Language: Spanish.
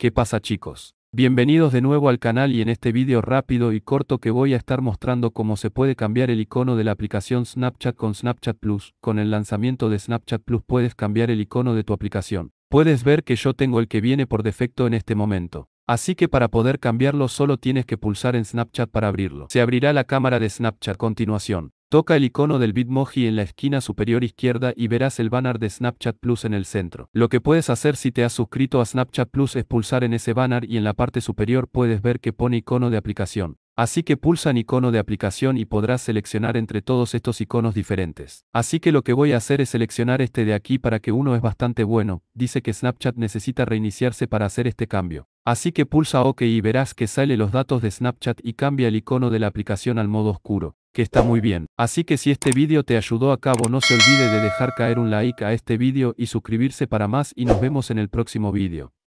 ¿Qué pasa chicos? Bienvenidos de nuevo al canal y en este vídeo rápido y corto que voy a estar mostrando cómo se puede cambiar el icono de la aplicación Snapchat con Snapchat Plus. Con el lanzamiento de Snapchat Plus puedes cambiar el icono de tu aplicación. Puedes ver que yo tengo el que viene por defecto en este momento. Así que para poder cambiarlo solo tienes que pulsar en Snapchat para abrirlo. Se abrirá la cámara de Snapchat a continuación. Toca el icono del Bitmoji en la esquina superior izquierda y verás el banner de Snapchat Plus en el centro. Lo que puedes hacer si te has suscrito a Snapchat Plus es pulsar en ese banner y en la parte superior puedes ver que pone icono de aplicación. Así que pulsa en icono de aplicación y podrás seleccionar entre todos estos iconos diferentes. Así que lo que voy a hacer es seleccionar este de aquí para que uno es bastante bueno, dice que Snapchat necesita reiniciarse para hacer este cambio. Así que pulsa OK y verás que sale los datos de Snapchat y cambia el icono de la aplicación al modo oscuro, que está muy bien. Así que si este vídeo te ayudó a cabo no se olvide de dejar caer un like a este vídeo y suscribirse para más y nos vemos en el próximo vídeo.